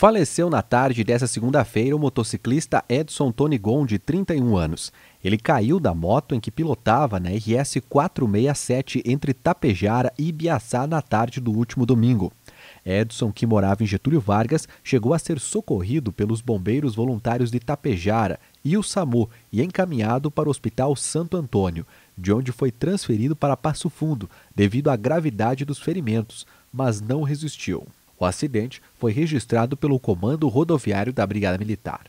Faleceu na tarde dessa segunda-feira o motociclista Edson Tony Gon de 31 anos. Ele caiu da moto em que pilotava na RS 467 entre Tapejara e Ibiaçá na tarde do último domingo. Edson, que morava em Getúlio Vargas, chegou a ser socorrido pelos bombeiros voluntários de Tapejara e o SAMU e encaminhado para o Hospital Santo Antônio, de onde foi transferido para Passo Fundo devido à gravidade dos ferimentos, mas não resistiu. O acidente foi registrado pelo Comando Rodoviário da Brigada Militar.